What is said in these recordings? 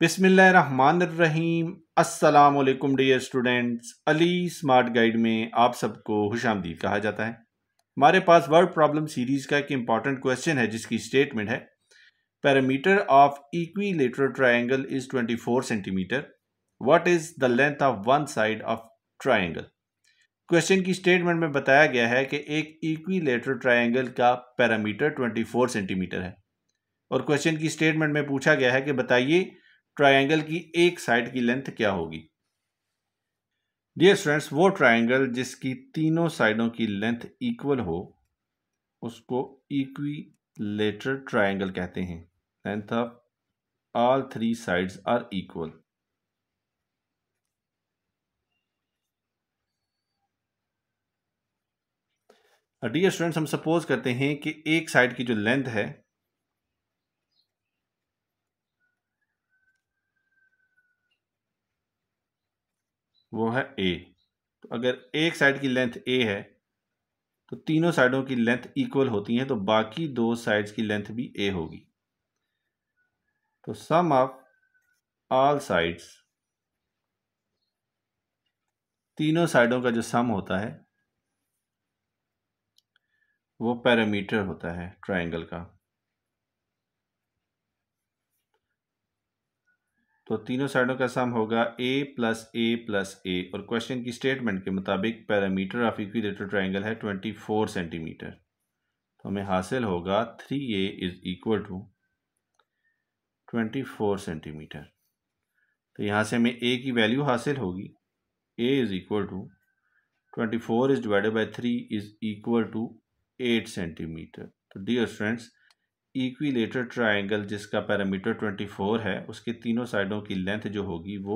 बिसमीम अस्सलाम dear students Ali smart guide में आप सबको खुशामदीद कहा जाता है हमारे पास वर्ड प्रॉब्लम सीरीज़ का एक इम्पॉर्टेंट क्वेश्चन है जिसकी स्टेटमेंट है parameter of equilateral triangle is 24 centimetre what is the length of one side of triangle question की स्टेटमेंट में बताया गया है कि एक इक्वी लेटर ट्राइंगल का पैरामीटर 24 सेंटीमीटर है और क्वेश्चन की स्टेटमेंट में पूछा गया है कि बताइए ट्रायंगल की एक साइड की लेंथ क्या होगी डियर स्टूडेंट्स वो ट्रायंगल जिसकी तीनों साइडों की लेंथ इक्वल हो उसको इक्वी लेटर ट्राइंगल कहते हैं length of all three sides are equal dear students हम सपोज करते हैं कि एक साइड की जो लेंथ है वो है ए तो अगर एक साइड की लेंथ ए है तो तीनों साइडों की लेंथ इक्वल होती है तो बाकी दो साइड्स की लेंथ भी ए होगी तो सम ऑफ ऑल साइड्स तीनों साइडों का जो सम होता है वो पैरामीटर होता है ट्रायंगल का तो तीनों साइडों का सम होगा ए प्लस ए प्लस ए और क्वेश्चन की स्टेटमेंट के मुताबिक पैरामीटर ऑफ इक्विलेटर ट्राइंगल है ट्वेंटी फोर सेंटीमीटर तो हमें हासिल होगा three A is equal to twenty four centimetre तो यहाँ से हमें ए की वैल्यू हासिल होगी A is equal to twenty four is divided by three is equal to eight centimetre तो डियर फ्रेंड्स इक्विलेटर ट्रायंगल जिसका पैरामीटर ट्वेंटी फोर है उसके तीनों साइडों की लेंथ जो होगी वो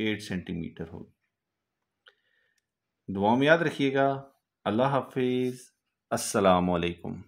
एट सेंटीमीटर होगी दुआ में याद रखिएगा अल्लाह हाफिज़ वालेकुम